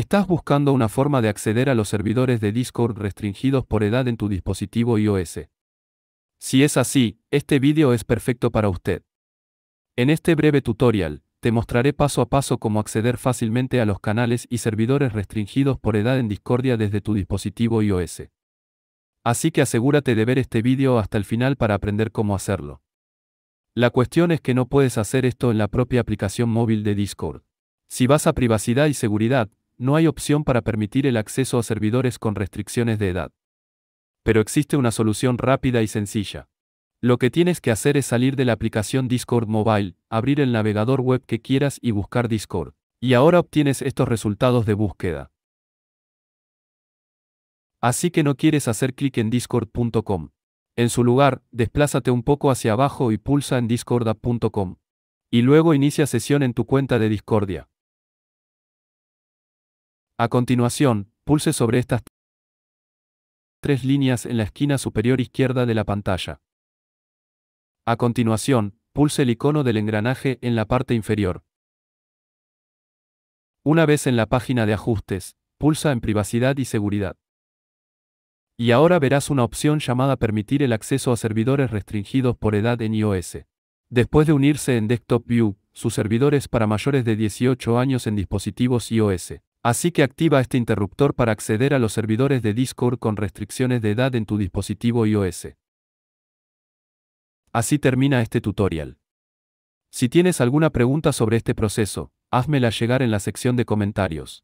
Estás buscando una forma de acceder a los servidores de Discord restringidos por edad en tu dispositivo iOS. Si es así, este vídeo es perfecto para usted. En este breve tutorial, te mostraré paso a paso cómo acceder fácilmente a los canales y servidores restringidos por edad en Discordia desde tu dispositivo iOS. Así que asegúrate de ver este vídeo hasta el final para aprender cómo hacerlo. La cuestión es que no puedes hacer esto en la propia aplicación móvil de Discord. Si vas a privacidad y seguridad, no hay opción para permitir el acceso a servidores con restricciones de edad. Pero existe una solución rápida y sencilla. Lo que tienes que hacer es salir de la aplicación Discord Mobile, abrir el navegador web que quieras y buscar Discord. Y ahora obtienes estos resultados de búsqueda. Así que no quieres hacer clic en discord.com. En su lugar, desplázate un poco hacia abajo y pulsa en discorda.com. Y luego inicia sesión en tu cuenta de Discordia. A continuación, pulse sobre estas tres líneas en la esquina superior izquierda de la pantalla. A continuación, pulse el icono del engranaje en la parte inferior. Una vez en la página de ajustes, pulsa en privacidad y seguridad. Y ahora verás una opción llamada Permitir el acceso a servidores restringidos por edad en iOS. Después de unirse en Desktop View, sus servidores para mayores de 18 años en dispositivos iOS. Así que activa este interruptor para acceder a los servidores de Discord con restricciones de edad en tu dispositivo iOS. Así termina este tutorial. Si tienes alguna pregunta sobre este proceso, házmela llegar en la sección de comentarios.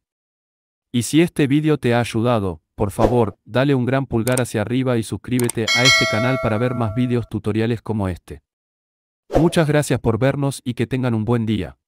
Y si este vídeo te ha ayudado, por favor, dale un gran pulgar hacia arriba y suscríbete a este canal para ver más vídeos tutoriales como este. Muchas gracias por vernos y que tengan un buen día.